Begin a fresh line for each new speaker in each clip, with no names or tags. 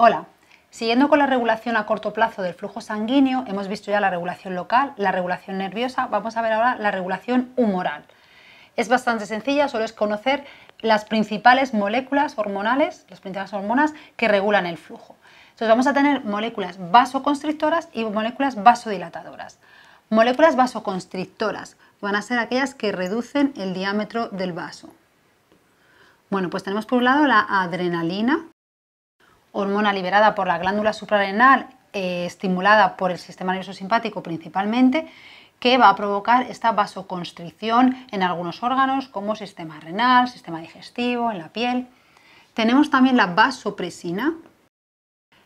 Hola, siguiendo con la regulación a corto plazo del flujo sanguíneo, hemos visto ya la regulación local, la regulación nerviosa, vamos a ver ahora la regulación humoral. Es bastante sencilla, solo es conocer las principales moléculas hormonales, las principales hormonas que regulan el flujo. Entonces vamos a tener moléculas vasoconstrictoras y moléculas vasodilatadoras. Moléculas vasoconstrictoras van a ser aquellas que reducen el diámetro del vaso. Bueno, pues tenemos por un lado la adrenalina, hormona liberada por la glándula suprarrenal eh, estimulada por el sistema nervioso simpático principalmente, que va a provocar esta vasoconstricción en algunos órganos como sistema renal, sistema digestivo, en la piel. Tenemos también la vasopresina.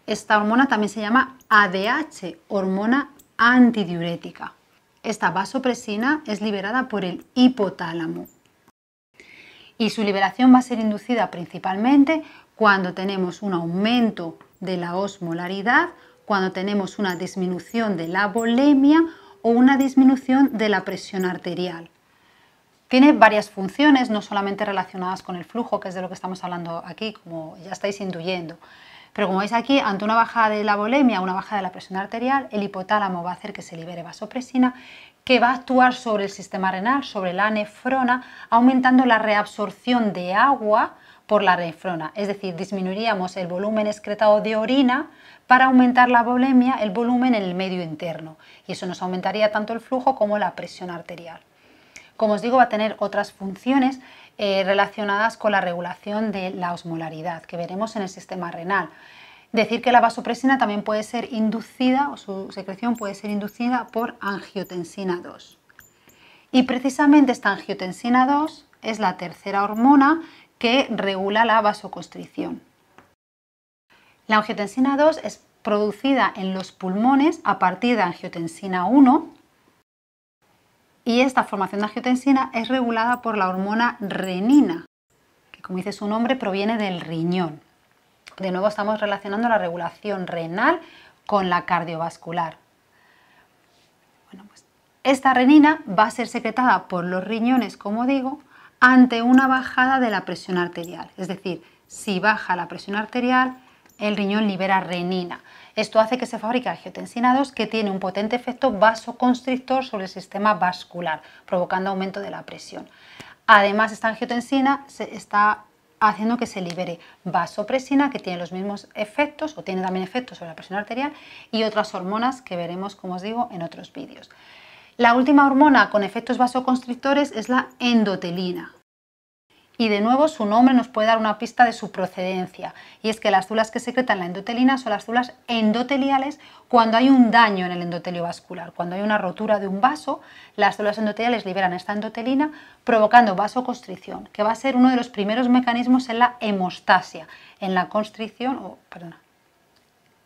Esta hormona también se llama ADH, hormona antidiurética. Esta vasopresina es liberada por el hipotálamo y su liberación va a ser inducida principalmente cuando tenemos un aumento de la osmolaridad, cuando tenemos una disminución de la bolemia o una disminución de la presión arterial. Tiene varias funciones, no solamente relacionadas con el flujo, que es de lo que estamos hablando aquí, como ya estáis intuyendo. Pero como veis aquí, ante una bajada de la volemia, una bajada de la presión arterial, el hipotálamo va a hacer que se libere vasopresina, que va a actuar sobre el sistema renal, sobre la nefrona, aumentando la reabsorción de agua, por la refrona, es decir, disminuiríamos el volumen excretado de orina para aumentar la volemia, el volumen en el medio interno, y eso nos aumentaría tanto el flujo como la presión arterial. Como os digo, va a tener otras funciones eh, relacionadas con la regulación de la osmolaridad, que veremos en el sistema renal. Decir que la vasopresina también puede ser inducida, o su secreción puede ser inducida por angiotensina 2. Y precisamente esta angiotensina 2 es la tercera hormona que regula la vasoconstricción. La angiotensina 2 es producida en los pulmones a partir de angiotensina 1 y esta formación de angiotensina es regulada por la hormona renina, que como dice su nombre proviene del riñón. De nuevo estamos relacionando la regulación renal con la cardiovascular. Pues, esta renina va a ser secretada por los riñones, como digo, ante una bajada de la presión arterial. Es decir, si baja la presión arterial, el riñón libera renina. Esto hace que se fabrique angiotensina 2 que tiene un potente efecto vasoconstrictor sobre el sistema vascular, provocando aumento de la presión. Además, esta angiotensina se está haciendo que se libere vasopresina, que tiene los mismos efectos o tiene también efectos sobre la presión arterial y otras hormonas que veremos, como os digo, en otros vídeos. La última hormona con efectos vasoconstrictores es la endotelina. Y de nuevo su nombre nos puede dar una pista de su procedencia, y es que las células que secretan la endotelina son las células endoteliales cuando hay un daño en el endotelio vascular, cuando hay una rotura de un vaso, las células endoteliales liberan esta endotelina provocando vasoconstricción, que va a ser uno de los primeros mecanismos en la hemostasia, en la constricción o oh,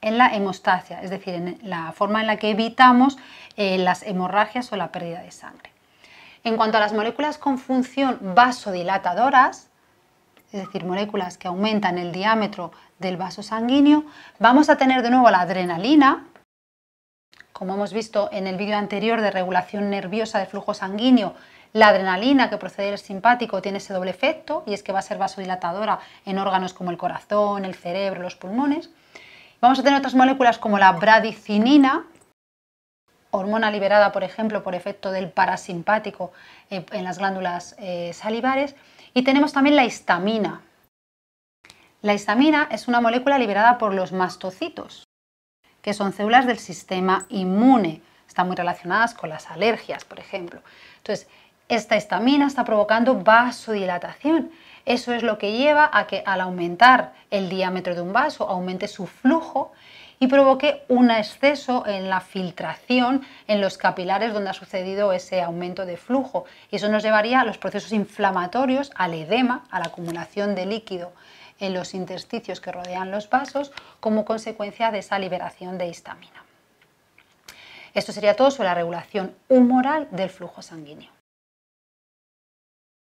en la hemostasia, es decir, en la forma en la que evitamos eh, las hemorragias o la pérdida de sangre. En cuanto a las moléculas con función vasodilatadoras, es decir, moléculas que aumentan el diámetro del vaso sanguíneo, vamos a tener de nuevo la adrenalina, como hemos visto en el vídeo anterior de regulación nerviosa del flujo sanguíneo, la adrenalina que procede del simpático tiene ese doble efecto y es que va a ser vasodilatadora en órganos como el corazón, el cerebro, los pulmones. Vamos a tener otras moléculas como la bradicinina, hormona liberada, por ejemplo, por efecto del parasimpático eh, en las glándulas eh, salivares. Y tenemos también la histamina. La histamina es una molécula liberada por los mastocitos, que son células del sistema inmune. Están muy relacionadas con las alergias, por ejemplo. Entonces, esta histamina está provocando vasodilatación. Eso es lo que lleva a que al aumentar el diámetro de un vaso aumente su flujo y provoque un exceso en la filtración en los capilares donde ha sucedido ese aumento de flujo. Y eso nos llevaría a los procesos inflamatorios, al edema, a la acumulación de líquido en los intersticios que rodean los vasos como consecuencia de esa liberación de histamina. Esto sería todo sobre la regulación humoral del flujo sanguíneo.